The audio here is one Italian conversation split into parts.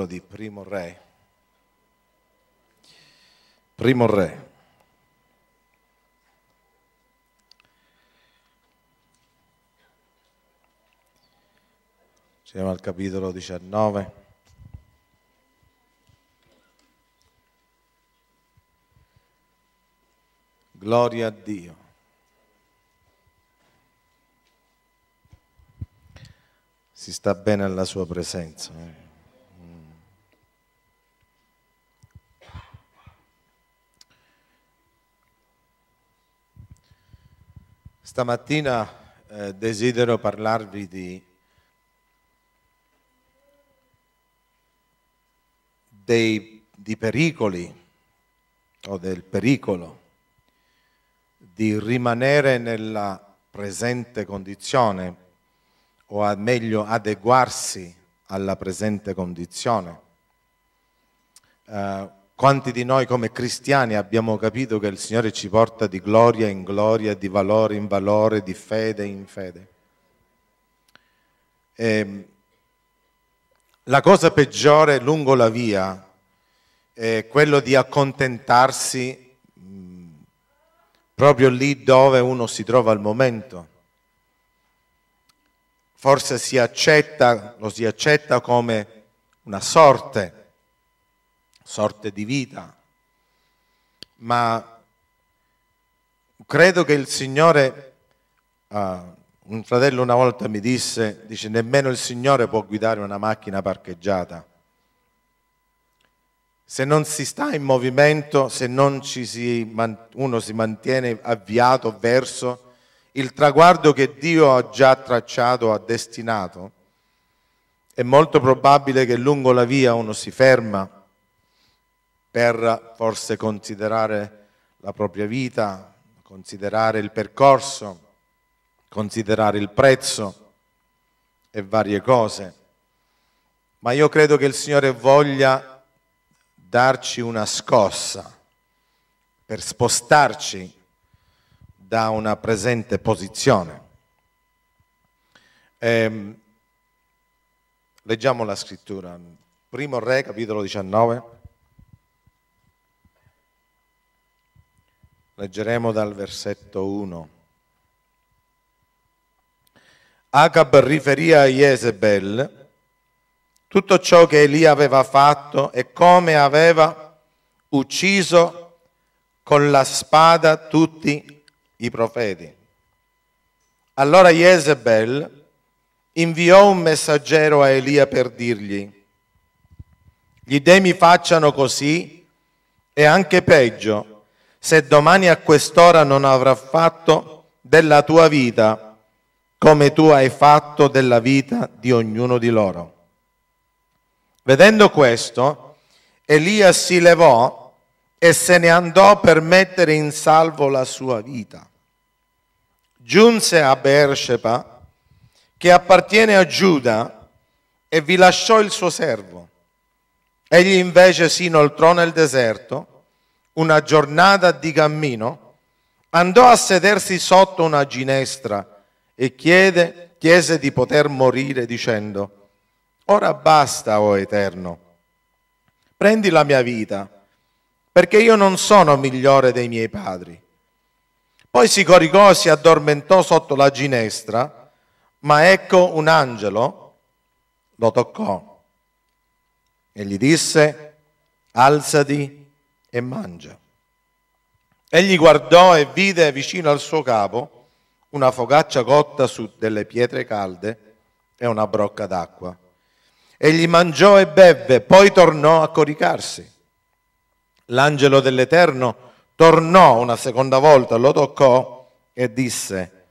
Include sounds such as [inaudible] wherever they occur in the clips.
libro di Primo Re. Primo Re. Siamo al capitolo 19. Gloria a Dio. Si sta bene alla sua presenza. Eh? Stamattina eh, desidero parlarvi di, dei, di pericoli o del pericolo di rimanere nella presente condizione o a meglio adeguarsi alla presente condizione. Eh, quanti di noi come cristiani abbiamo capito che il Signore ci porta di gloria in gloria, di valore in valore, di fede in fede? E ehm, la cosa peggiore lungo la via è quello di accontentarsi mm, proprio lì dove uno si trova al momento. Forse si accetta, lo si accetta come una sorte sorte di vita, ma credo che il Signore, uh, un fratello una volta mi disse, dice nemmeno il Signore può guidare una macchina parcheggiata. Se non si sta in movimento, se non si, uno si mantiene avviato verso il traguardo che Dio ha già tracciato, ha destinato, è molto probabile che lungo la via uno si ferma per forse considerare la propria vita, considerare il percorso, considerare il prezzo e varie cose. Ma io credo che il Signore voglia darci una scossa per spostarci da una presente posizione. Ehm, leggiamo la scrittura, primo re capitolo 19. Leggeremo dal versetto 1. Acab riferì a Jezebel tutto ciò che Elia aveva fatto e come aveva ucciso con la spada tutti i profeti. Allora Jezebel inviò un messaggero a Elia per dirgli, gli mi facciano così e anche peggio, se domani a quest'ora non avrà fatto della tua vita come tu hai fatto della vita di ognuno di loro. Vedendo questo, Elia si levò e se ne andò per mettere in salvo la sua vita. Giunse a Beersheba, che appartiene a Giuda, e vi lasciò il suo servo. Egli invece si inoltrò nel deserto una giornata di cammino, andò a sedersi sotto una ginestra e chiede, chiese di poter morire dicendo, ora basta, o oh Eterno, prendi la mia vita, perché io non sono migliore dei miei padri. Poi si coricò e si addormentò sotto la ginestra, ma ecco un angelo lo toccò e gli disse, alzati e mangia. Egli guardò e vide vicino al suo capo una focaccia cotta su delle pietre calde e una brocca d'acqua. Egli mangiò e bevve, poi tornò a coricarsi. L'angelo dell'Eterno tornò una seconda volta, lo toccò e disse,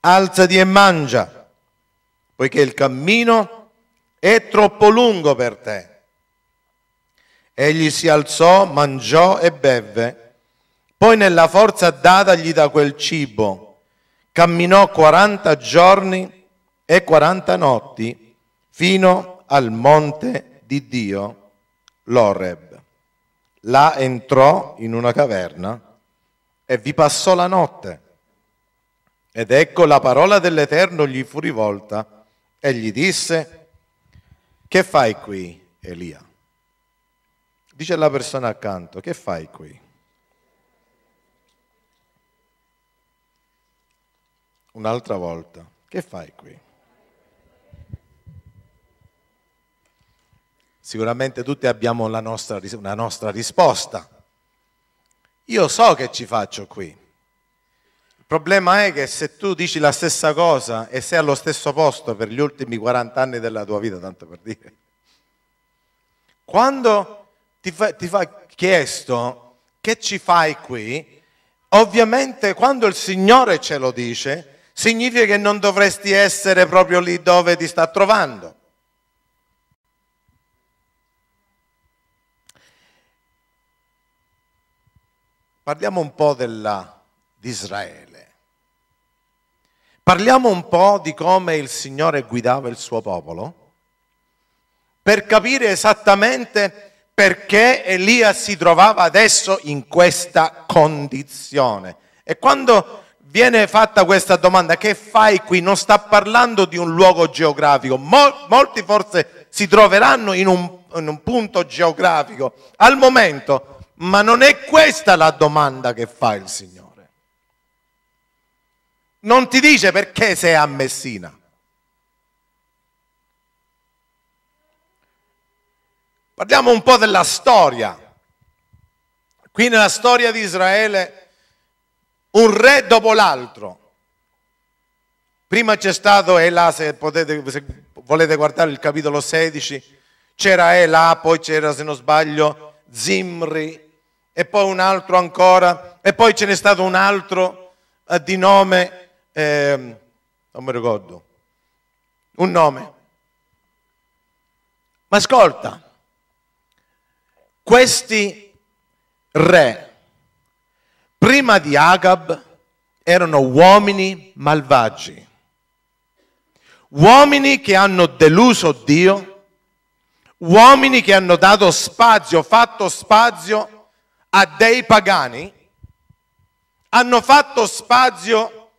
alzati e mangia, poiché il cammino è troppo lungo per te Egli si alzò, mangiò e bevve. Poi nella forza datagli da quel cibo, camminò 40 giorni e 40 notti fino al monte di Dio, l'Oreb. Là entrò in una caverna e vi passò la notte. Ed ecco la parola dell'Eterno gli fu rivolta e gli disse, che fai qui, Elia? Dice alla persona accanto, che fai qui? Un'altra volta, che fai qui? Sicuramente tutti abbiamo la nostra, una nostra risposta. Io so che ci faccio qui. Il problema è che se tu dici la stessa cosa e sei allo stesso posto per gli ultimi 40 anni della tua vita, tanto per dire, quando ti fa, ti fa chiesto che ci fai qui, ovviamente quando il Signore ce lo dice, significa che non dovresti essere proprio lì dove ti sta trovando. Parliamo un po' della, di Israele. Parliamo un po' di come il Signore guidava il suo popolo per capire esattamente perché Elia si trovava adesso in questa condizione. E quando viene fatta questa domanda, che fai qui? Non sta parlando di un luogo geografico, molti forse si troveranno in un, in un punto geografico al momento, ma non è questa la domanda che fa il Signore. Non ti dice perché sei a Messina Parliamo un po' della storia. Qui nella storia di Israele, un re dopo l'altro. Prima c'è stato Ela, se, potete, se volete guardare il capitolo 16, c'era Ela, poi c'era, se non sbaglio, Zimri, e poi un altro ancora, e poi ce n'è stato un altro eh, di nome, eh, non mi ricordo, un nome. Ma ascolta, questi re, prima di Agab, erano uomini malvagi, uomini che hanno deluso Dio, uomini che hanno dato spazio, fatto spazio a dei pagani, hanno fatto spazio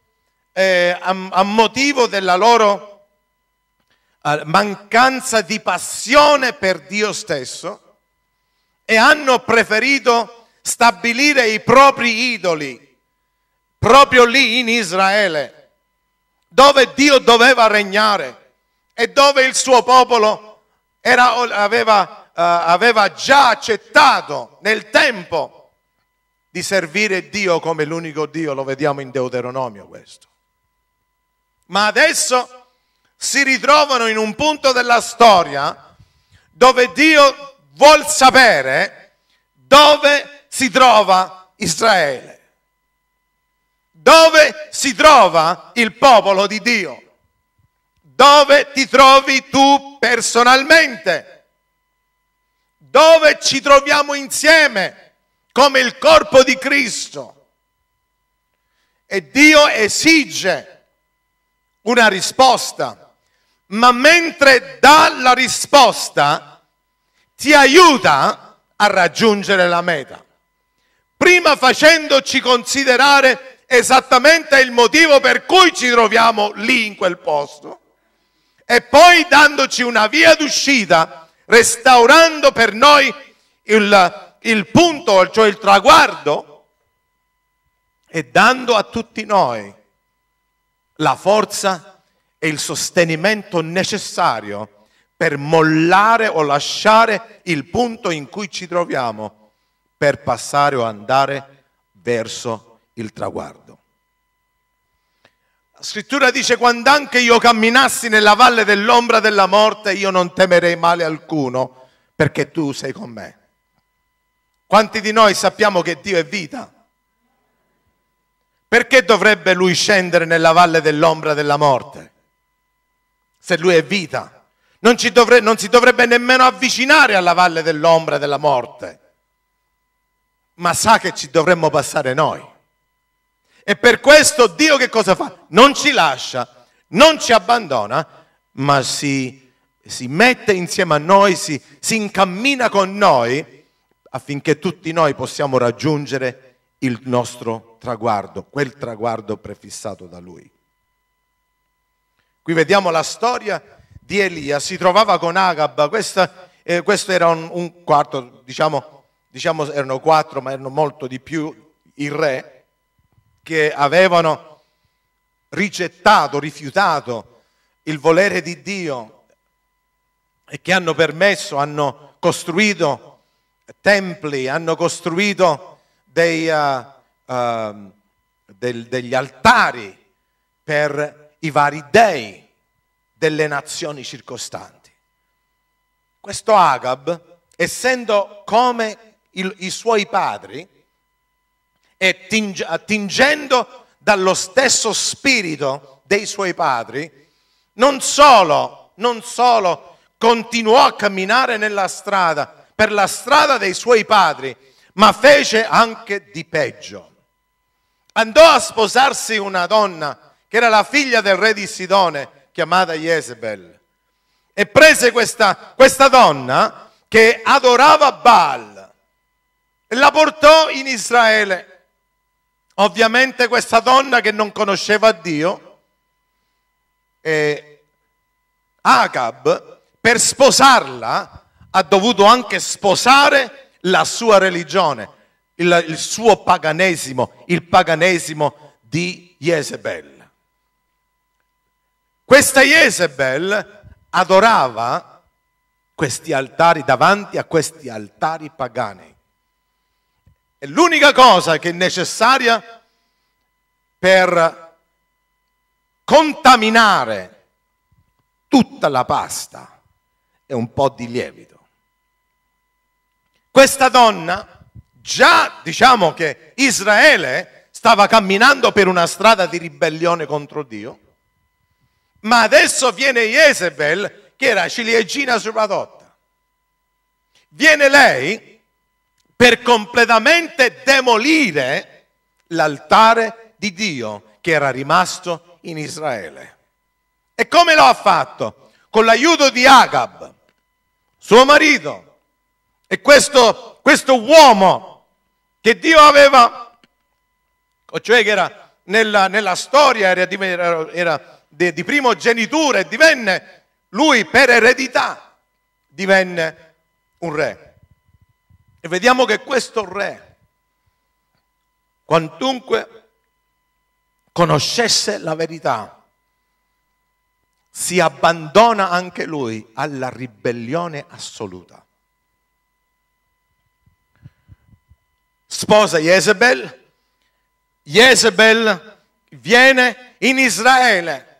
eh, a, a motivo della loro eh, mancanza di passione per Dio stesso e hanno preferito stabilire i propri idoli, proprio lì in Israele, dove Dio doveva regnare e dove il suo popolo era, aveva, uh, aveva già accettato nel tempo di servire Dio come l'unico Dio, lo vediamo in Deuteronomio questo. Ma adesso si ritrovano in un punto della storia dove Dio vuol sapere dove si trova Israele. Dove si trova il popolo di Dio? Dove ti trovi tu personalmente? Dove ci troviamo insieme come il corpo di Cristo? E Dio esige una risposta, ma mentre dà la risposta, ti aiuta a raggiungere la meta. Prima facendoci considerare esattamente il motivo per cui ci troviamo lì in quel posto e poi dandoci una via d'uscita, restaurando per noi il, il punto, cioè il traguardo, e dando a tutti noi la forza e il sostenimento necessario per mollare o lasciare il punto in cui ci troviamo per passare o andare verso il traguardo. La scrittura dice quando anche io camminassi nella valle dell'ombra della morte io non temerei male alcuno perché tu sei con me. Quanti di noi sappiamo che Dio è vita? Perché dovrebbe lui scendere nella valle dell'ombra della morte? Se lui è vita non, dovre, non si dovrebbe nemmeno avvicinare alla valle dell'ombra e della morte, ma sa che ci dovremmo passare noi. E per questo Dio che cosa fa? Non ci lascia, non ci abbandona, ma si, si mette insieme a noi, si, si incammina con noi affinché tutti noi possiamo raggiungere il nostro traguardo, quel traguardo prefissato da Lui. Qui vediamo la storia di Elia si trovava con Agab, Questa, eh, questo era un, un quarto, diciamo, diciamo erano quattro, ma erano molto di più i re che avevano rigettato, rifiutato il volere di Dio e che hanno permesso, hanno costruito templi, hanno costruito dei, uh, uh, del, degli altari per i vari dei delle nazioni circostanti. Questo Agab, essendo come il, i suoi padri, e attingendo dallo stesso spirito dei suoi padri, non solo, non solo continuò a camminare nella strada, per la strada dei suoi padri, ma fece anche di peggio. Andò a sposarsi una donna che era la figlia del re di Sidone, chiamata Jezebel e prese questa, questa donna che adorava Baal e la portò in Israele. Ovviamente questa donna che non conosceva Dio, eh, Acab, per sposarla ha dovuto anche sposare la sua religione, il, il suo paganesimo, il paganesimo di Jezebel. Questa Jezebel adorava questi altari davanti a questi altari pagani. E l'unica cosa che è necessaria per contaminare tutta la pasta è un po' di lievito. Questa donna, già diciamo che Israele stava camminando per una strada di ribellione contro Dio, ma adesso viene Jezebel, che era ciliegina sulla torta. Viene lei per completamente demolire l'altare di Dio che era rimasto in Israele. E come lo ha fatto? Con l'aiuto di Agab, suo marito, e questo, questo uomo che Dio aveva, cioè che era nella, nella storia, era, era di, di primogenitura e divenne, lui per eredità, divenne un re. E vediamo che questo re, quantunque conoscesse la verità, si abbandona anche lui alla ribellione assoluta. Sposa Jezebel, Jezebel viene in Israele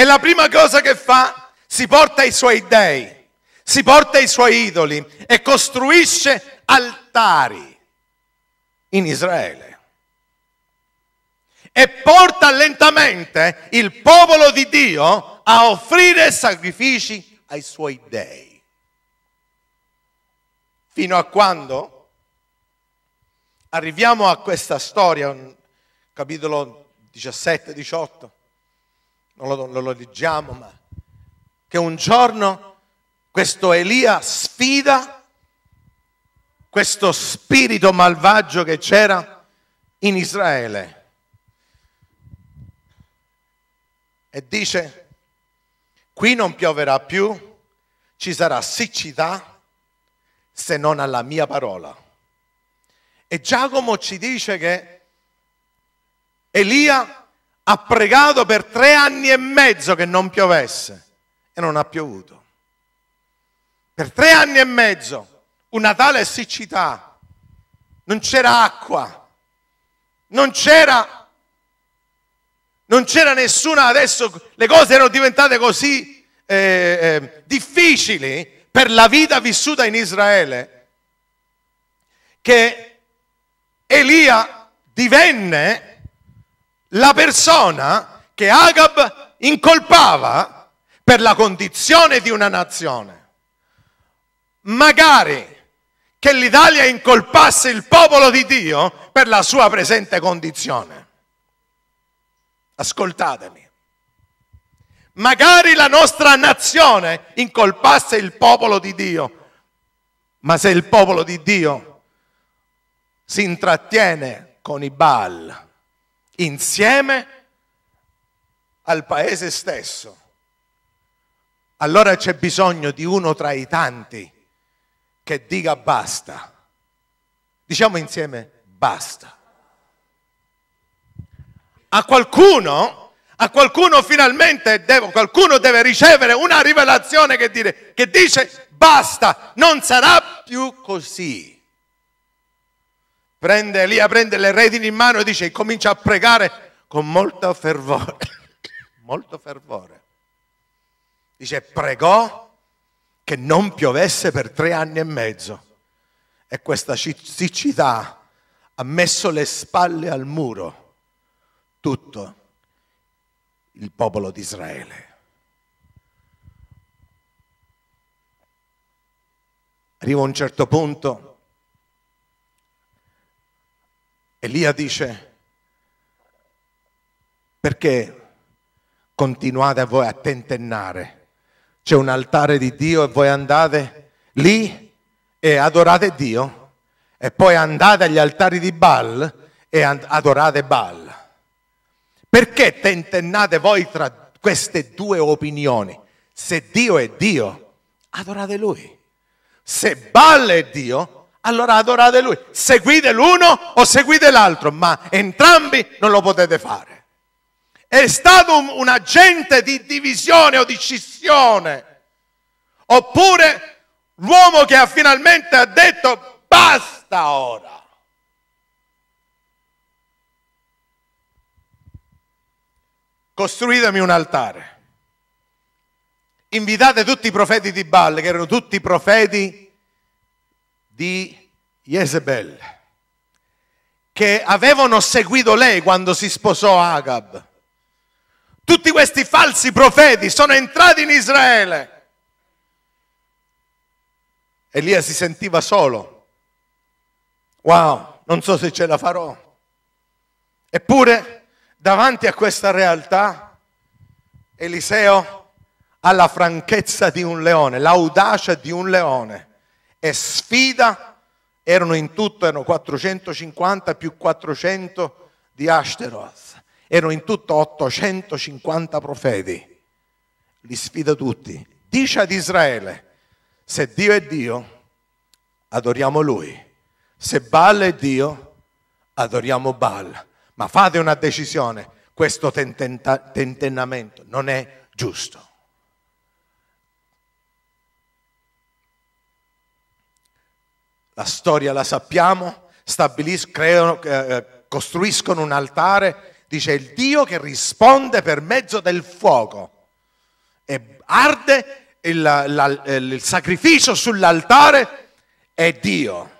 e la prima cosa che fa, si porta i suoi dei, si porta i suoi idoli e costruisce altari in Israele. E porta lentamente il popolo di Dio a offrire sacrifici ai suoi dei. Fino a quando? Arriviamo a questa storia, capitolo 17-18, non lo, non lo leggiamo, ma che un giorno questo Elia sfida questo spirito malvagio che c'era in Israele. E dice, qui non pioverà più, ci sarà siccità se non alla mia parola. E Giacomo ci dice che Elia ha pregato per tre anni e mezzo che non piovesse e non ha piovuto. Per tre anni e mezzo, una tale siccità, non c'era acqua, non c'era, non c'era nessuna, adesso le cose erano diventate così eh, eh, difficili per la vita vissuta in Israele che Elia divenne la persona che Agab incolpava per la condizione di una nazione. Magari che l'Italia incolpasse il popolo di Dio per la sua presente condizione. Ascoltatemi. Magari la nostra nazione incolpasse il popolo di Dio, ma se il popolo di Dio si intrattiene con i Baal, insieme al paese stesso. Allora c'è bisogno di uno tra i tanti che dica basta. Diciamo insieme basta. A qualcuno, a qualcuno finalmente deve, qualcuno deve ricevere una rivelazione che, dire, che dice basta, non sarà più così. Prende, Elia prende le redini in mano e dice, comincia a pregare con molto fervore. [laughs] molto fervore. Dice, pregò che non piovesse per tre anni e mezzo. E questa siccità ha messo le spalle al muro tutto il popolo di Israele. Arriva un certo punto Elia dice, perché continuate voi a tentennare? C'è un altare di Dio e voi andate lì e adorate Dio e poi andate agli altari di Baal e adorate Baal. Perché tentennate voi tra queste due opinioni? Se Dio è Dio, adorate Lui. Se Baal è Dio, allora adorate lui. Seguite l'uno o seguite l'altro, ma entrambi non lo potete fare. È stato un, un agente di divisione o di scissione. Oppure l'uomo che ha finalmente detto basta ora. Costruitemi un altare. Invitate tutti i profeti di Baal, che erano tutti profeti di Jezebel, che avevano seguito lei quando si sposò Agab. Tutti questi falsi profeti sono entrati in Israele. Elia si sentiva solo. Wow, non so se ce la farò. Eppure, davanti a questa realtà, Eliseo ha la franchezza di un leone, l'audacia di un leone e sfida erano in tutto erano 450 più 400 di Ashtaroth, erano in tutto 850 profeti, li sfida tutti. Dice ad Israele, se Dio è Dio, adoriamo Lui, se Baal è Dio, adoriamo Baal. Ma fate una decisione, questo tentennamento non è giusto. la storia la sappiamo, creano, eh, eh, costruiscono un altare, dice il Dio che risponde per mezzo del fuoco e arde il, la, eh, il sacrificio sull'altare è Dio.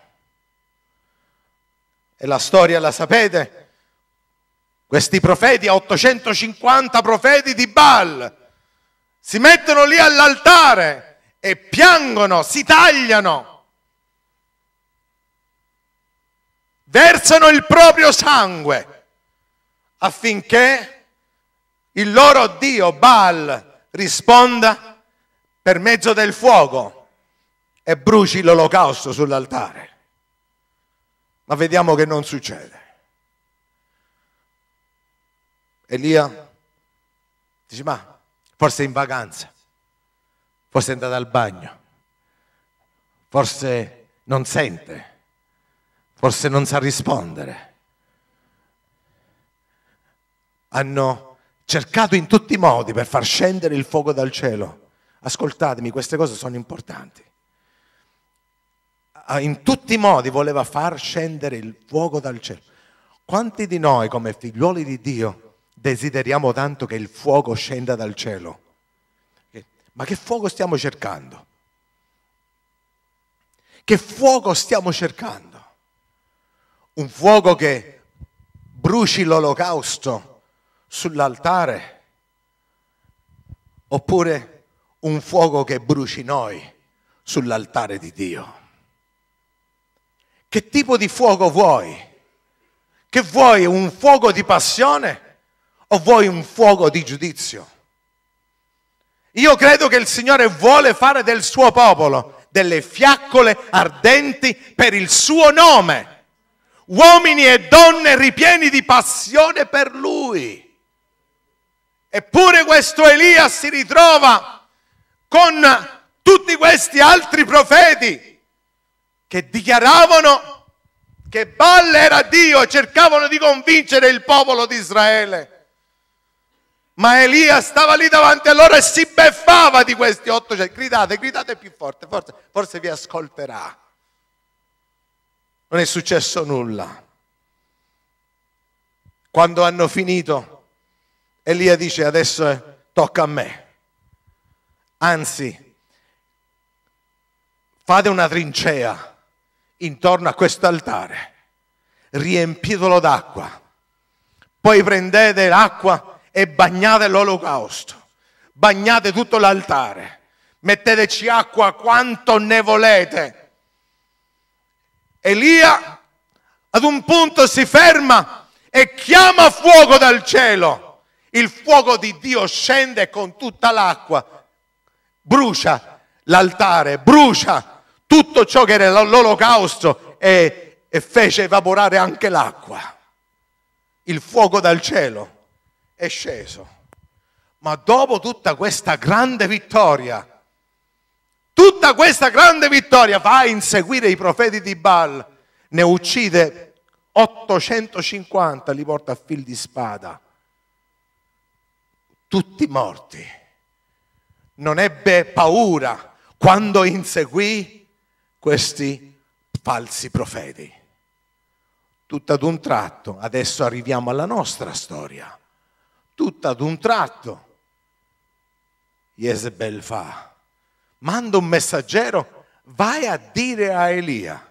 E la storia la sapete? Questi profeti, 850 profeti di Baal, si mettono lì all'altare e piangono, si tagliano versano il proprio sangue affinché il loro Dio Baal risponda per mezzo del fuoco e bruci l'olocausto sull'altare. Ma vediamo che non succede. Elia dice, ma forse è in vacanza, forse è andata al bagno, forse non sente forse non sa rispondere. Hanno cercato in tutti i modi per far scendere il fuoco dal cielo. Ascoltatemi, queste cose sono importanti. Ah, in tutti i modi voleva far scendere il fuoco dal cielo. Quanti di noi come figlioli di Dio desideriamo tanto che il fuoco scenda dal cielo? Eh, ma che fuoco stiamo cercando? Che fuoco stiamo cercando? un fuoco che bruci l'olocausto sull'altare, oppure un fuoco che bruci noi sull'altare di Dio. Che tipo di fuoco vuoi? Che vuoi un fuoco di passione o vuoi un fuoco di giudizio? Io credo che il Signore vuole fare del suo popolo delle fiaccole ardenti per il suo nome uomini e donne ripieni di passione per lui. Eppure questo Elia si ritrova con tutti questi altri profeti che dichiaravano che Baal era Dio e cercavano di convincere il popolo di Israele. Ma Elia stava lì davanti a loro e si beffava di questi 800. Cioè, gridate, gridate più forte, forse, forse vi ascolterà non è successo nulla. Quando hanno finito, Elia dice adesso eh, tocca a me. Anzi, fate una trincea intorno a questo altare, riempitelo d'acqua, poi prendete l'acqua e bagnate l'olocausto, bagnate tutto l'altare, metteteci acqua quanto ne volete Elia ad un punto si ferma e chiama fuoco dal cielo. Il fuoco di Dio scende con tutta l'acqua, brucia l'altare, brucia tutto ciò che era l'olocausto e, e fece evaporare anche l'acqua. Il fuoco dal cielo è sceso. Ma dopo tutta questa grande vittoria, Tutta questa grande vittoria va a inseguire i profeti di Baal, ne uccide 850, li porta a fil di spada, tutti morti. Non ebbe paura quando inseguì questi falsi profeti. Tutto ad un tratto, adesso arriviamo alla nostra storia, tutto ad un tratto, Jezebel fa manda un messaggero, vai a dire a Elia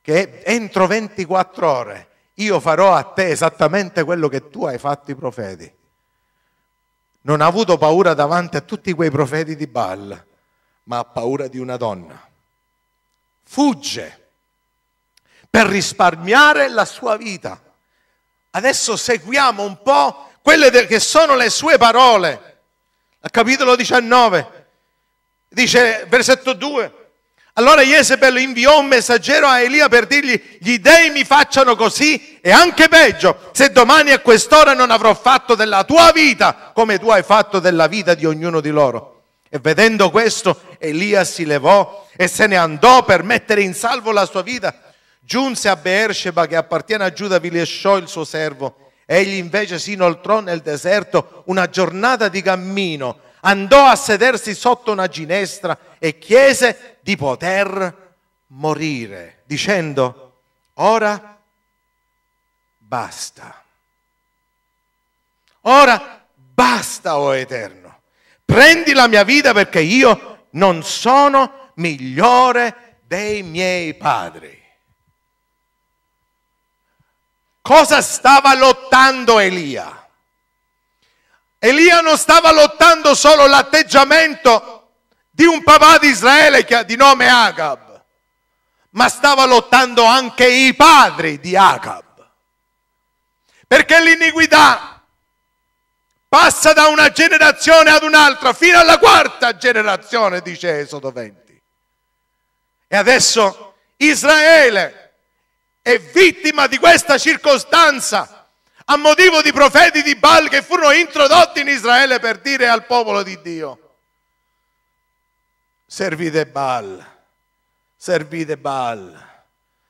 che entro 24 ore io farò a te esattamente quello che tu hai fatto i profeti. Non ha avuto paura davanti a tutti quei profeti di Baal, ma ha paura di una donna. Fugge per risparmiare la sua vita. Adesso seguiamo un po' quelle che sono le sue parole. Al capitolo 19, Dice versetto 2. Allora Jezebel inviò un messaggero a Elia per dirgli gli dei mi facciano così e anche peggio se domani a quest'ora non avrò fatto della tua vita come tu hai fatto della vita di ognuno di loro. E vedendo questo Elia si levò e se ne andò per mettere in salvo la sua vita. Giunse a Beersheba che appartiene a Giuda, vi lasciò il suo servo Egli invece si inoltrò nel deserto una giornata di cammino, andò a sedersi sotto una ginestra e chiese di poter morire, dicendo, ora basta. Ora basta, o oh Eterno, prendi la mia vita perché io non sono migliore dei miei padri. Cosa stava lottando Elia? Elia non stava lottando solo l'atteggiamento di un papà di Israele di nome Agab, ma stava lottando anche i padri di Agab. Perché l'iniquità passa da una generazione ad un'altra, fino alla quarta generazione, dice Esodo 20. E adesso Israele è vittima di questa circostanza, a motivo di profeti di Baal che furono introdotti in Israele per dire al popolo di Dio, servite Baal, servite Baal,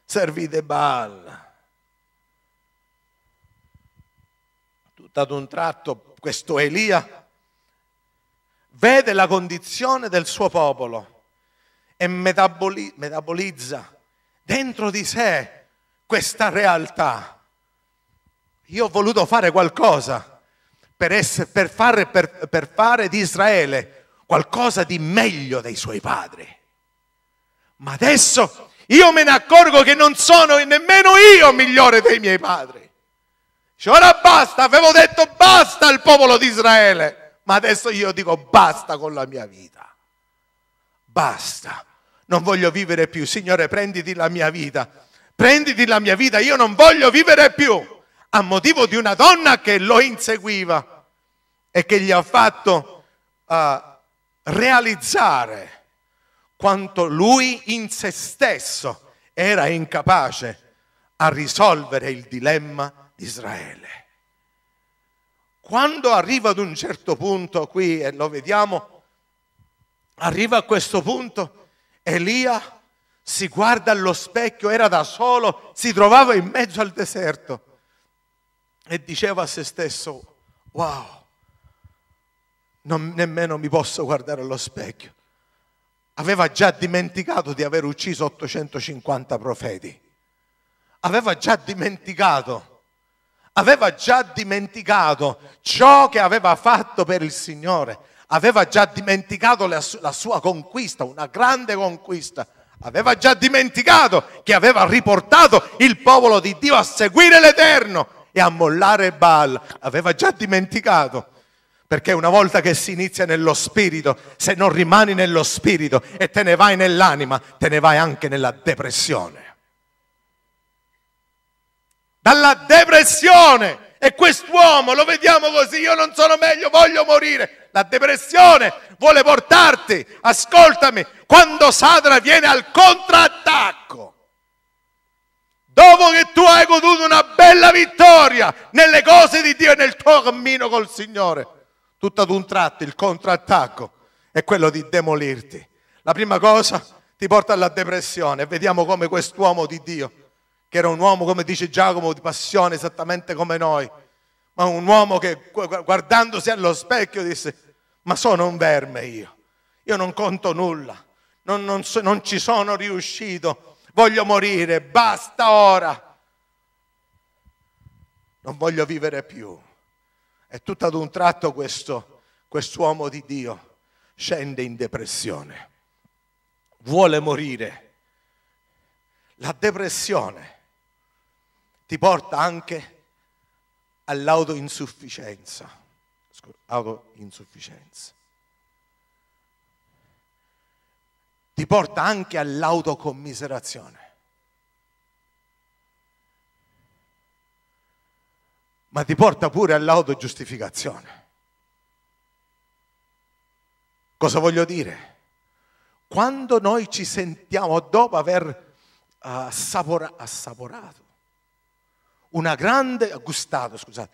servite Baal. Tutto ad un tratto questo Elia vede la condizione del suo popolo e metabolizza dentro di sé questa realtà. Io ho voluto fare qualcosa per, essere, per, fare, per, per fare di Israele qualcosa di meglio dei suoi padri. Ma adesso io me ne accorgo che non sono nemmeno io migliore dei miei padri. Cioè, ora basta, avevo detto basta al popolo di Israele, ma adesso io dico basta con la mia vita. Basta, non voglio vivere più. Signore, prenditi la mia vita prenditi la mia vita, io non voglio vivere più, a motivo di una donna che lo inseguiva e che gli ha fatto uh, realizzare quanto lui in se stesso era incapace a risolvere il dilemma di Israele. Quando arriva ad un certo punto, qui e lo vediamo, arriva a questo punto, Elia si guarda allo specchio, era da solo, si trovava in mezzo al deserto e diceva a se stesso, wow, non, nemmeno mi posso guardare allo specchio. Aveva già dimenticato di aver ucciso 850 profeti, aveva già dimenticato aveva già dimenticato ciò che aveva fatto per il Signore, aveva già dimenticato la, sua conquista, una grande conquista aveva già dimenticato che aveva riportato il popolo di Dio a seguire l'Eterno e a mollare Baal. Aveva già dimenticato. Perché una volta che si inizia nello spirito, se non rimani nello spirito e te ne vai nell'anima, te ne vai anche nella depressione dalla depressione. E quest'uomo lo vediamo così, io non sono meglio, voglio morire la depressione vuole portarti, ascoltami, quando Satana viene al contrattacco, dopo che tu hai goduto una bella vittoria nelle cose di Dio e nel tuo cammino col Signore, tutto ad un tratto il contrattacco è quello di demolirti. La prima cosa ti porta alla depressione. Vediamo come quest'uomo di Dio, che era un uomo, come dice Giacomo, di passione esattamente come noi, ma un uomo che guardandosi allo specchio disse, ma sono un verme io, io non conto nulla, non, non, non ci sono riuscito, voglio morire, basta ora, non voglio vivere più. E tutto ad un tratto questo, quest'uomo di Dio scende in depressione, vuole morire. La depressione ti porta anche a all'autoinsufficienza. Autoinsufficienza. Ti porta anche all'autocommiserazione. Ma ti porta pure all'autogiustificazione. Cosa voglio dire? Quando noi ci sentiamo dopo aver eh, assapora, assaporato una grande, gustato, scusate,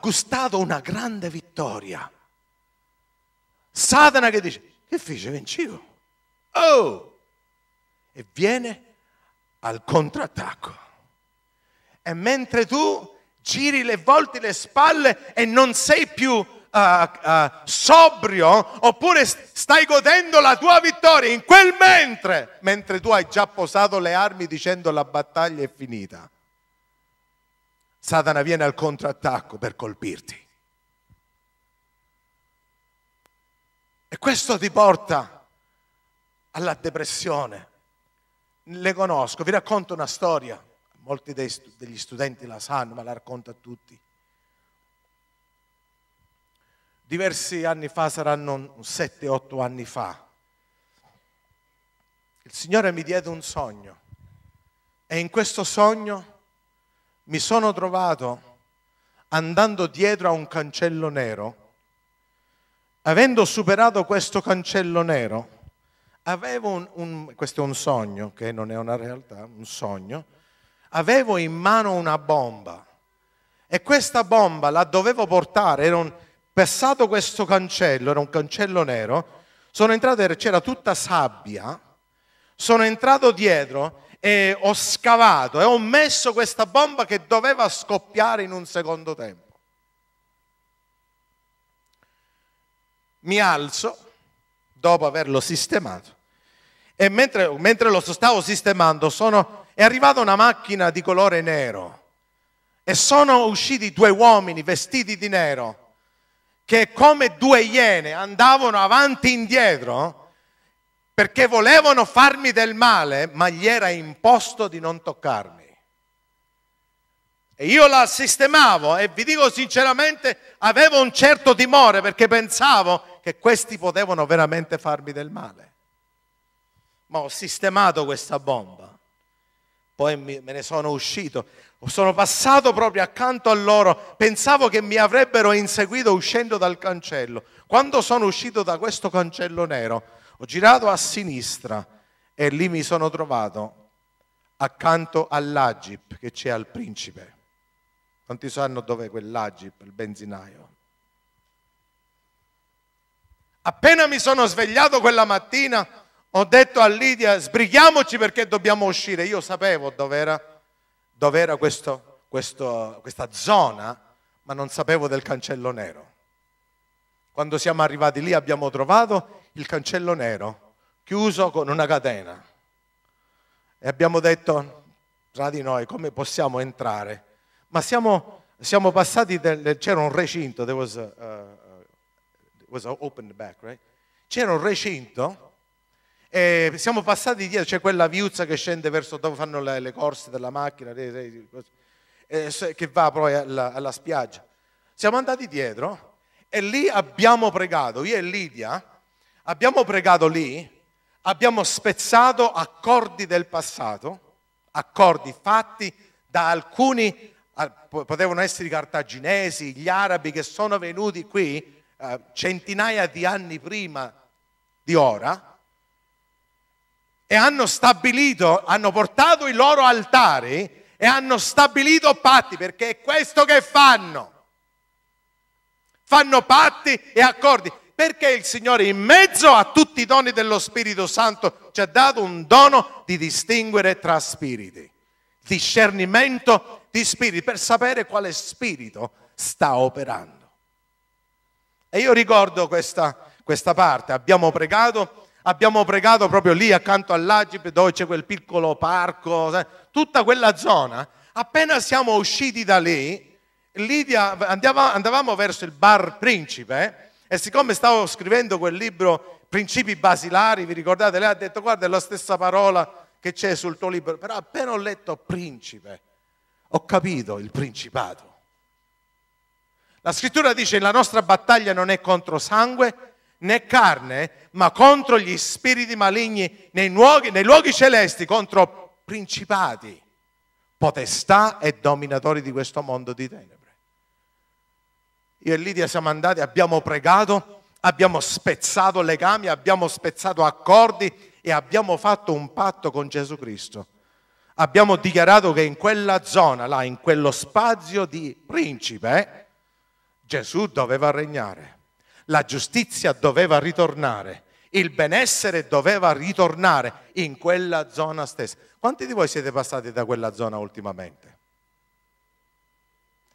gustato una grande vittoria. Satana che dice, che fece? Vincivo. Oh! E viene al contrattacco. E mentre tu giri le volte le spalle e non sei più uh, uh, sobrio, oppure stai godendo la tua vittoria in quel mentre, mentre tu hai già posato le armi dicendo la battaglia è finita. Satana viene al contrattacco per colpirti. E questo ti porta alla depressione. Le conosco, vi racconto una storia, molti degli studenti la sanno, ma la racconto a tutti. Diversi anni fa, saranno 7-8 anni fa, il Signore mi diede un sogno e in questo sogno mi sono trovato andando dietro a un cancello nero. Avendo superato questo cancello nero, avevo un, un, questo è un sogno, che non è una realtà, un sogno, avevo in mano una bomba e questa bomba la dovevo portare, un, passato questo cancello, era un cancello nero, sono entrato, c'era tutta sabbia, sono entrato dietro e ho scavato e ho messo questa bomba che doveva scoppiare in un secondo tempo. Mi alzo dopo averlo sistemato e mentre, mentre lo stavo sistemando sono, è arrivata una macchina di colore nero e sono usciti due uomini vestiti di nero che come due iene andavano avanti e indietro perché volevano farmi del male, ma gli era imposto di non toccarmi. E io la sistemavo e vi dico sinceramente, avevo un certo timore perché pensavo che questi potevano veramente farmi del male. Ma ho sistemato questa bomba, poi me ne sono uscito, sono passato proprio accanto a loro, pensavo che mi avrebbero inseguito uscendo dal cancello. Quando sono uscito da questo cancello nero, ho girato a sinistra e lì mi sono trovato accanto all'Agip che c'è al principe. Quanti sanno dov'è quell'Agip, il benzinaio? Appena mi sono svegliato quella mattina, ho detto a Lidia, sbrighiamoci perché dobbiamo uscire. Io sapevo dov'era, dov'era questo, questo, questa zona, ma non sapevo del cancello nero. Quando siamo arrivati lì abbiamo trovato il cancello nero, chiuso con una catena. E abbiamo detto tra di noi come possiamo entrare. Ma siamo, siamo passati, del, c'era un recinto, there was, a, uh, was open back, right? c'era un recinto e siamo passati dietro, c'è quella viuzza che scende verso dove fanno le, le corse della macchina, che va poi alla, alla spiaggia. Siamo andati dietro e lì abbiamo pregato, io e Lidia, Abbiamo pregato lì, abbiamo spezzato accordi del passato, accordi fatti da alcuni, ah, potevano essere i cartaginesi, gli arabi che sono venuti qui eh, centinaia di anni prima di ora, e hanno stabilito, hanno portato i loro altari e hanno stabilito patti, perché è questo che fanno. Fanno patti e accordi. Perché il Signore in mezzo a tutti i doni dello Spirito Santo ci ha dato un dono di distinguere tra spiriti, discernimento di spiriti, per sapere quale spirito sta operando. E io ricordo questa, questa parte, abbiamo pregato, abbiamo pregato proprio lì accanto all'Agip dove c'è quel piccolo parco, tutta quella zona. Appena siamo usciti da lì, Lidia, andavamo, andavamo verso il bar Principe, e siccome stavo scrivendo quel libro Principi basilari, vi ricordate, lei ha detto guarda è la stessa parola che c'è sul tuo libro, però appena ho letto principe, ho capito il principato. La scrittura dice la nostra battaglia non è contro sangue né carne, ma contro gli spiriti maligni nei luoghi, nei luoghi celesti, contro principati, potestà e dominatori di questo mondo di tenebre. Io e Lidia siamo andati, abbiamo pregato, abbiamo spezzato legami, abbiamo spezzato accordi e abbiamo fatto un patto con Gesù Cristo. Abbiamo dichiarato che in quella zona, là, in quello spazio di principe, Gesù doveva regnare, la giustizia doveva ritornare, il benessere doveva ritornare in quella zona stessa. Quanti di voi siete passati da quella zona ultimamente?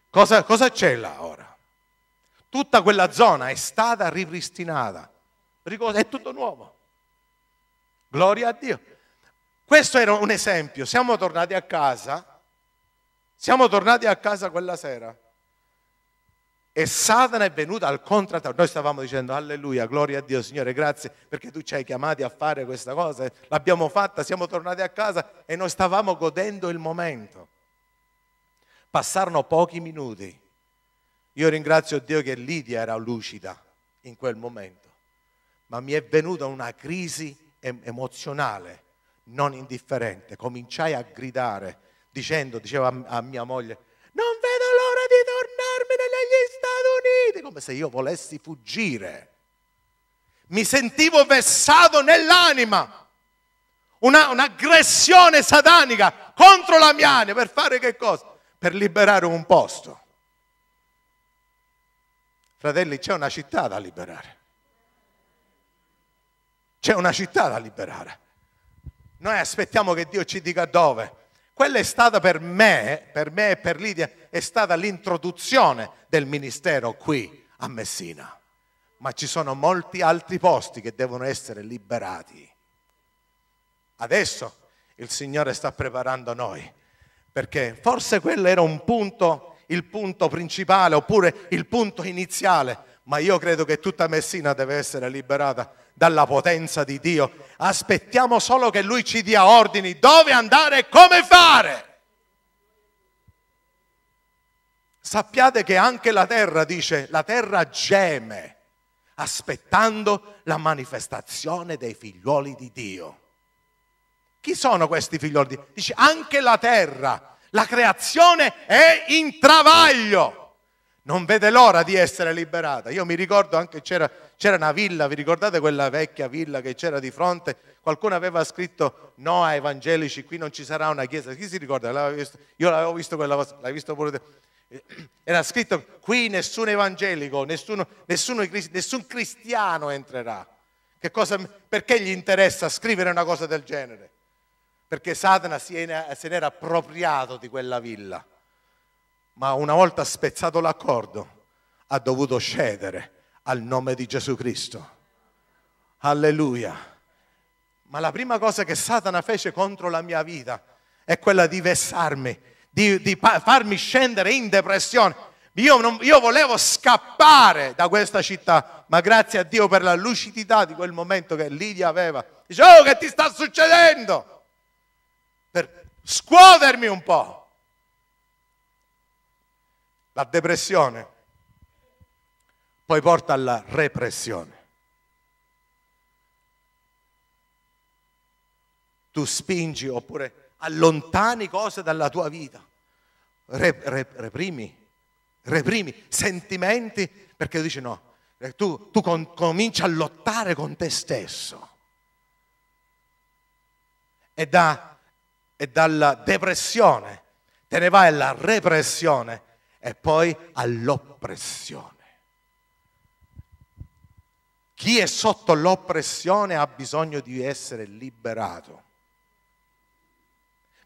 Cosa, cosa c'è là ora? Tutta quella zona è stata ripristinata, è tutto nuovo. Gloria a Dio. Questo era un esempio. Siamo tornati a casa, siamo tornati a casa quella sera e Satana è venuta al contratto. Noi stavamo dicendo alleluia, gloria a Dio Signore, grazie perché tu ci hai chiamati a fare questa cosa, l'abbiamo fatta, siamo tornati a casa e noi stavamo godendo il momento. Passarono pochi minuti io ringrazio Dio che Lidia era lucida in quel momento, ma mi è venuta una crisi emozionale non indifferente. Cominciai a gridare dicendo, dicevo a, a mia moglie, non vedo l'ora di tornarmene negli Stati Uniti, come se io volessi fuggire. Mi sentivo vessato nell'anima, una, un'aggressione satanica contro la mia anima, per fare che cosa? Per liberare un posto. Fratelli, c'è una città da liberare. C'è una città da liberare. Noi aspettiamo che Dio ci dica dove. Quella è stata per me, per me e per Lidia, è stata l'introduzione del ministero qui a Messina. Ma ci sono molti altri posti che devono essere liberati. Adesso il Signore sta preparando noi, perché forse quello era un punto il punto principale oppure il punto iniziale, ma io credo che tutta Messina deve essere liberata dalla potenza di Dio. Aspettiamo solo che Lui ci dia ordini dove andare e come fare. Sappiate che anche la terra, dice, la terra geme aspettando la manifestazione dei figlioli di Dio. Chi sono questi figlioli di Dio? Dice, anche la terra la creazione è in travaglio, non vede l'ora di essere liberata. Io mi ricordo anche c'era, c'era una villa, vi ricordate quella vecchia villa che c'era di fronte? Qualcuno aveva scritto no a evangelici, qui non ci sarà una chiesa. Chi si ricorda? Io l'avevo visto quella volta, l'hai visto pure te. [clears throat] Era scritto qui nessun evangelico, nessuno, nessuno, nessun cristiano entrerà. Cosa, perché gli interessa scrivere una cosa del genere? perché Satana se n'era appropriato di quella villa, ma una volta spezzato l'accordo ha dovuto cedere al nome di Gesù Cristo. Alleluia. Ma la prima cosa che Satana fece contro la mia vita è quella di vessarmi, di, di farmi scendere in depressione. Io, non, io, volevo scappare da questa città, ma grazie a Dio per la lucidità di quel momento che Lidia aveva. Dice, oh, che ti sta succedendo? per scuotermi un po'. La depressione poi porta alla repressione. Tu spingi oppure allontani cose dalla tua vita, Re, rep, reprimi, reprimi sentimenti perché dici no, eh, tu, tu con, cominci a lottare con te stesso. E da e dalla depressione, te ne vai alla repressione e poi all'oppressione. Chi è sotto l'oppressione ha bisogno di essere liberato.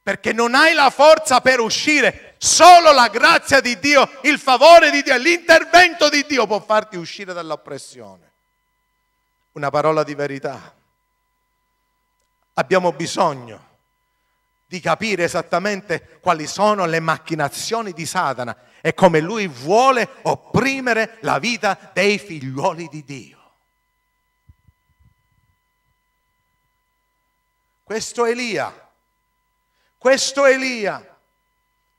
Perché non hai la forza per uscire, solo la grazia di Dio, il favore di Dio, l'intervento di Dio può farti uscire dall'oppressione. Una parola di verità. Abbiamo bisogno di capire esattamente quali sono le macchinazioni di Satana e come lui vuole opprimere la vita dei figlioli di Dio. Questo Elia, questo Elia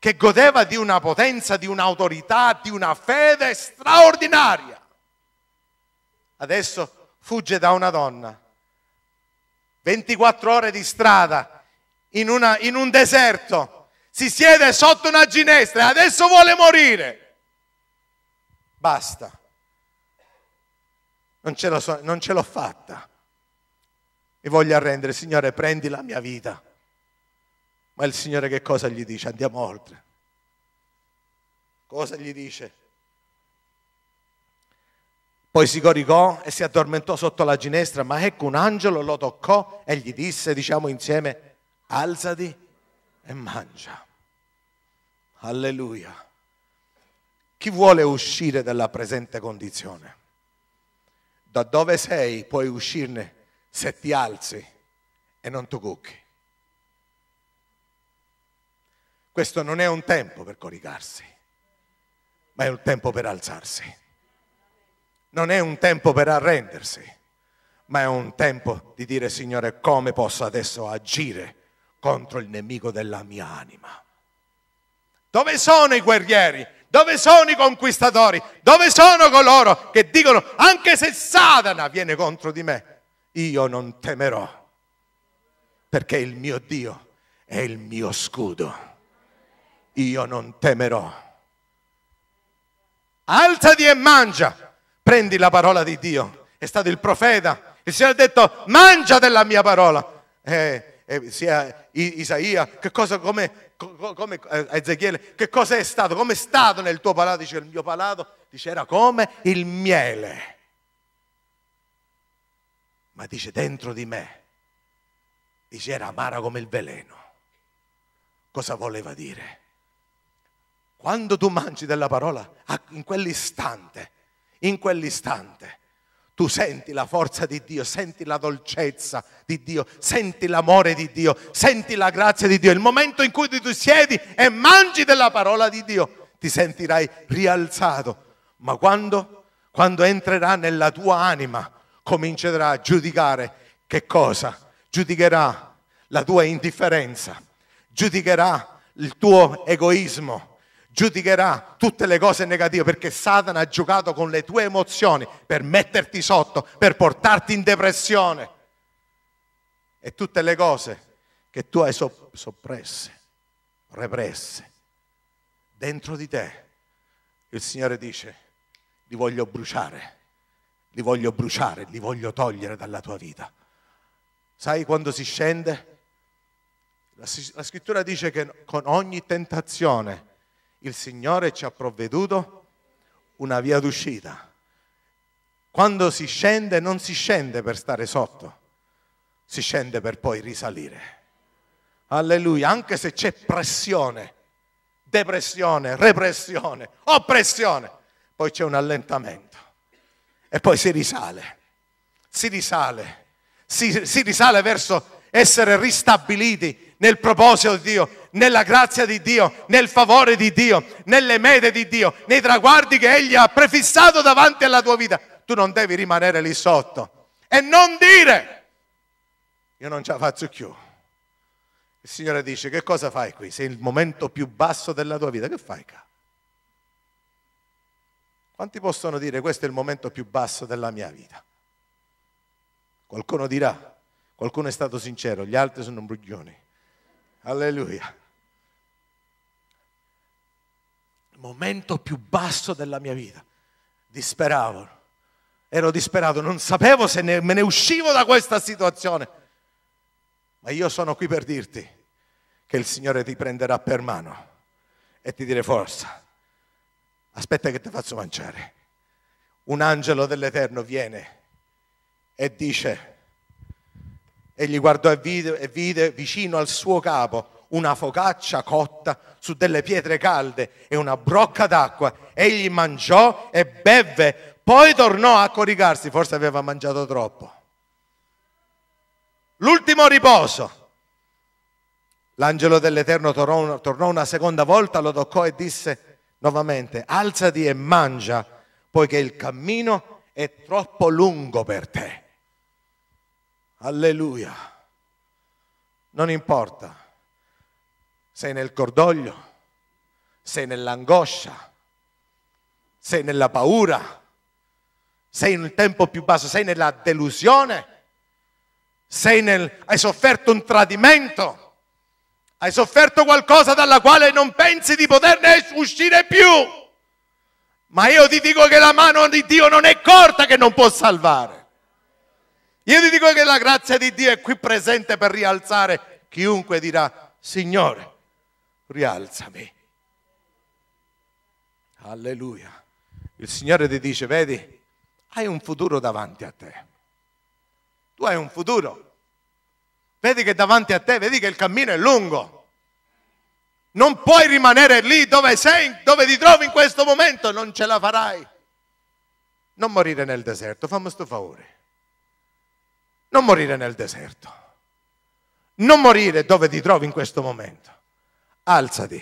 che godeva di una potenza, di un'autorità, di una fede straordinaria, adesso fugge da una donna. 24 ore di strada, in, una, in un deserto, si siede sotto una ginestra e adesso vuole morire. Basta. Non ce, so, non ce l'ho fatta. Mi voglio arrendere, Signore, prendi la mia vita. Ma il Signore che cosa gli dice? Andiamo oltre. Cosa gli dice? Poi si coricò e si addormentò sotto la ginestra, ma ecco un angelo lo toccò e gli disse, diciamo insieme, alzati e mangia. Alleluia. Chi vuole uscire dalla presente condizione? Da dove sei puoi uscirne se ti alzi e non ti cucchi. Questo non è un tempo per coricarsi, ma è un tempo per alzarsi. Non è un tempo per arrendersi, ma è un tempo di dire Signore come posso adesso agire contro il nemico della mia anima. Dove sono i guerrieri? Dove sono i conquistatori? Dove sono coloro che dicono, anche se Satana viene contro di me, io non temerò, perché il mio Dio è il mio scudo. Io non temerò. Alzati e mangia, prendi la parola di Dio. È stato il profeta. Il Signore ha detto, mangia della mia parola. Eh, eh, sia Isaia, che cosa, come, come eh, Ezechiele, che cosa è stato, come è stato nel tuo palato, dice il mio palato, dice era come il miele. Ma dice dentro di me, dice era amara come il veleno. Cosa voleva dire? Quando tu mangi della parola, in quell'istante, in quell'istante, tu senti la forza di Dio, senti la dolcezza di Dio, senti l'amore di Dio, senti la grazia di Dio. Il momento in cui tu siedi e mangi della parola di Dio, ti sentirai rialzato. Ma quando? Quando entrerà nella tua anima, comincerà a giudicare che cosa? Giudicherà la tua indifferenza, giudicherà il tuo egoismo, giudicherà tutte le cose negative perché Satana ha giocato con le tue emozioni per metterti sotto, per portarti in depressione e tutte le cose che tu hai so- soppresse, represse dentro di te. Il Signore dice, li voglio bruciare, li voglio bruciare, li voglio togliere dalla tua vita. Sai quando si scende? La, la scrittura dice che con ogni tentazione il Signore ci ha provveduto una via d'uscita. Quando si scende non si scende per stare sotto, si scende per poi risalire. Alleluia, anche se c'è pressione, depressione, repressione, oppressione, poi c'è un allentamento e poi si risale, si risale, si, si risale verso essere ristabiliti nel proposito di Dio, nella grazia di Dio, nel favore di Dio, nelle mete di Dio, nei traguardi che Egli ha prefissato davanti alla tua vita. Tu non devi rimanere lì sotto e non dire, io non ce la faccio più. Il Signore dice, che cosa fai qui? Sei il momento più basso della tua vita, che fai qua? Quanti possono dire questo è il momento più basso della mia vita? Qualcuno dirà, qualcuno è stato sincero, gli altri sono bruglioni. Alleluia. Il momento più basso della mia vita. Disperavo. Ero disperato, non sapevo se ne, me ne uscivo da questa situazione. Ma io sono qui per dirti che il Signore ti prenderà per mano e ti dire forza. Aspetta che ti faccio mangiare. Un angelo dell'Eterno viene e dice Egli guardò e vide, e vide vicino al suo capo una focaccia cotta su delle pietre calde e una brocca d'acqua. Egli mangiò e bevve, poi tornò a coricarsi, forse aveva mangiato troppo. L'ultimo riposo. L'angelo dell'Eterno tornò una seconda volta, lo toccò e disse nuovamente, alzati e mangia, poiché il cammino è troppo lungo per te. Alleluia. Non importa. Sei nel cordoglio, sei nell'angoscia, sei nella paura, sei nel tempo più basso, sei nella delusione, sei nel... hai sofferto un tradimento. Hai sofferto qualcosa dalla quale non pensi di poterne uscire più. Ma io ti dico che la mano di Dio non è corta che non può salvare. Io ti dico che la grazia di Dio è qui presente per rialzare chiunque dirà, Signore, rialzami. Alleluia. Il Signore ti dice, vedi, hai un futuro davanti a te. Tu hai un futuro. Vedi che davanti a te, vedi che il cammino è lungo. Non puoi rimanere lì dove sei, dove ti trovi in questo momento, non ce la farai. Non morire nel deserto, fammi questo favore. Non morire nel deserto. Non morire dove ti trovi in questo momento. Alzati.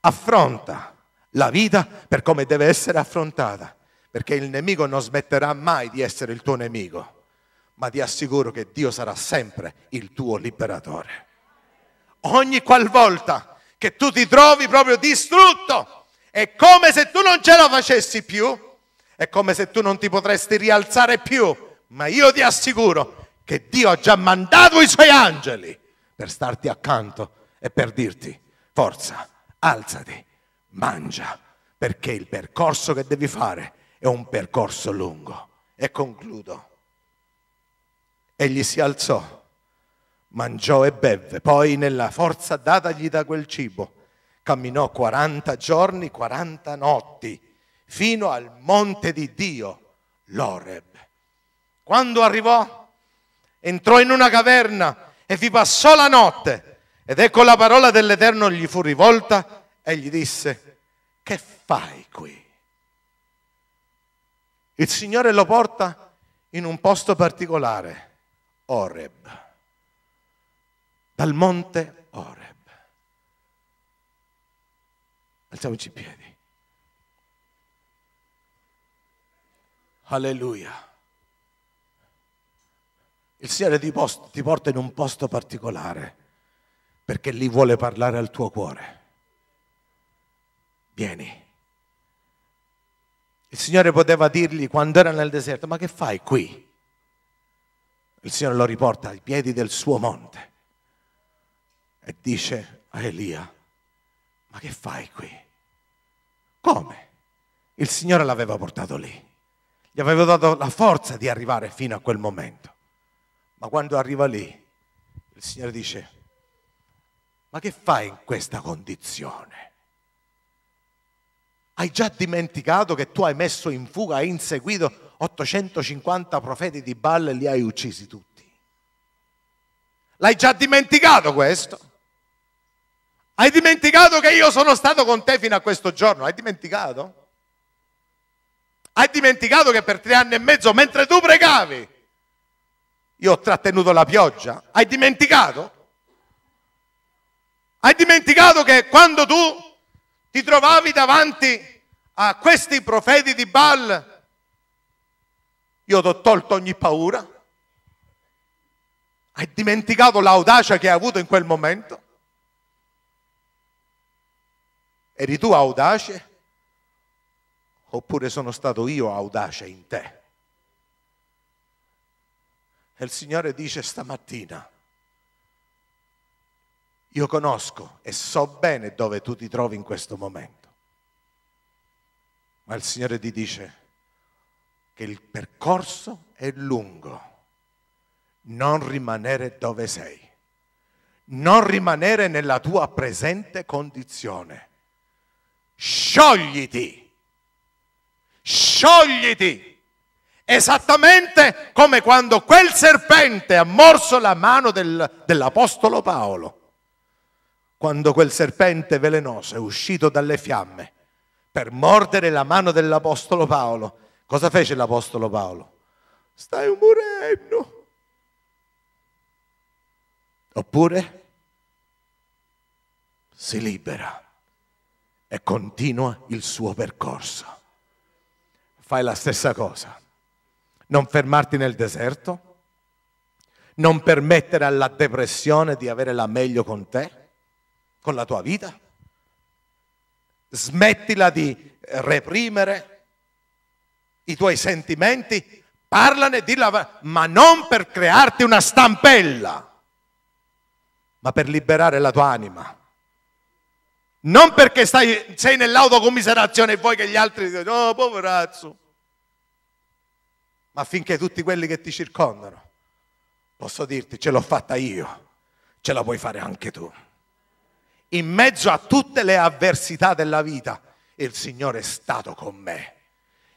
Affronta la vita per come deve essere affrontata. Perché il nemico non smetterà mai di essere il tuo nemico. Ma ti assicuro che Dio sarà sempre il tuo liberatore. Ogni qualvolta che tu ti trovi proprio distrutto, è come se tu non ce la facessi più, è come se tu non ti potresti rialzare più, ma io ti assicuro che Dio ha già mandato i suoi angeli per starti accanto e per dirti forza, alzati, mangia, perché il percorso che devi fare è un percorso lungo. E concludo. Egli si alzò, mangiò e bevve, poi nella forza datagli da quel cibo, camminò 40 giorni, 40 notti, fino al monte di Dio, l'Oreb quando arrivò, entrò in una caverna e vi passò la notte. Ed ecco la parola dell'Eterno gli fu rivolta e gli disse, che fai qui? Il Signore lo porta in un posto particolare, Oreb, dal monte Oreb. Alziamoci i piedi. Alleluia. Il Signore ti, posto, ti porta in un posto particolare perché lì vuole parlare al tuo cuore. Vieni. Il Signore poteva dirgli quando era nel deserto, ma che fai qui? Il Signore lo riporta ai piedi del suo monte e dice a Elia, ma che fai qui? Come? Il Signore l'aveva portato lì, gli aveva dato la forza di arrivare fino a quel momento. Ma quando arriva lì, il Signore dice, ma che fai in questa condizione? Hai già dimenticato che tu hai messo in fuga, hai inseguito 850 profeti di Baal e li hai uccisi tutti. L'hai già dimenticato questo? Hai dimenticato che io sono stato con te fino a questo giorno? Hai dimenticato? Hai dimenticato che per tre anni e mezzo, mentre tu pregavi, io ho trattenuto la pioggia. Hai dimenticato? Hai dimenticato che quando tu ti trovavi davanti a questi profeti di Baal, io ti ho tolto ogni paura? Hai dimenticato l'audacia che hai avuto in quel momento? Eri tu audace? Oppure sono stato io audace in te? E il Signore dice stamattina, io conosco e so bene dove tu ti trovi in questo momento. Ma il Signore ti dice che il percorso è lungo. Non rimanere dove sei. Non rimanere nella tua presente condizione. Sciogliti. Sciogliti. Esattamente come quando quel serpente ha morso la mano del, dell'Apostolo Paolo. Quando quel serpente velenoso è uscito dalle fiamme per mordere la mano dell'Apostolo Paolo, cosa fece l'Apostolo Paolo? Stai morendo. Oppure si libera e continua il suo percorso. Fai la stessa cosa non fermarti nel deserto, non permettere alla depressione di avere la meglio con te, con la tua vita. Smettila di reprimere i tuoi sentimenti, parlane, dilla, ma non per crearti una stampella, ma per liberare la tua anima. Non perché stai, sei nell'autocommiserazione e vuoi che gli altri dicano, oh poverazzo, ma affinché tutti quelli che ti circondano, posso dirti, ce l'ho fatta io, ce la puoi fare anche tu. In mezzo a tutte le avversità della vita, il Signore è stato con me.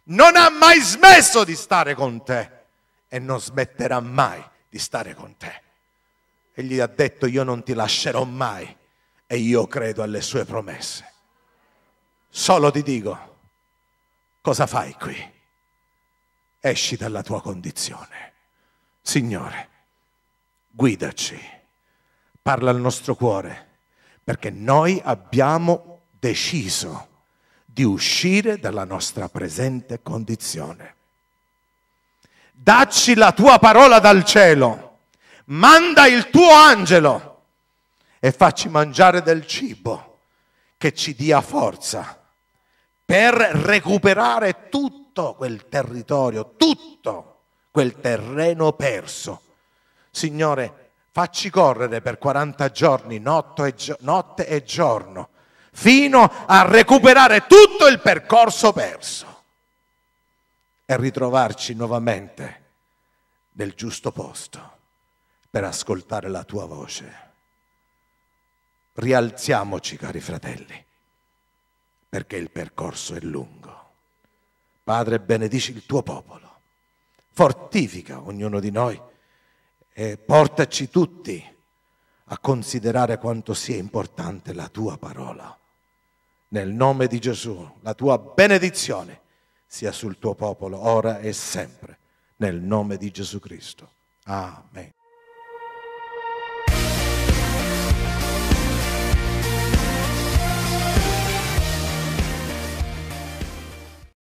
Non ha mai smesso di stare con te e non smetterà mai di stare con te. Egli ha detto io non ti lascerò mai e io credo alle sue promesse. Solo ti dico, cosa fai qui? esci dalla tua condizione. Signore, guidaci, parla al nostro cuore, perché noi abbiamo deciso di uscire dalla nostra presente condizione. Dacci la tua parola dal cielo, manda il tuo angelo e facci mangiare del cibo che ci dia forza per recuperare tutto tutto quel territorio, tutto quel terreno perso. Signore, facci correre per 40 giorni, notte e giorno, fino a recuperare tutto il percorso perso e ritrovarci nuovamente nel giusto posto per ascoltare la tua voce. Rialziamoci, cari fratelli, perché il percorso è lungo. Padre, benedici il tuo popolo. Fortifica ognuno di noi e portaci tutti a considerare quanto sia importante la tua parola. Nel nome di Gesù, la tua benedizione sia sul tuo popolo, ora e sempre, nel nome di Gesù Cristo. Amen.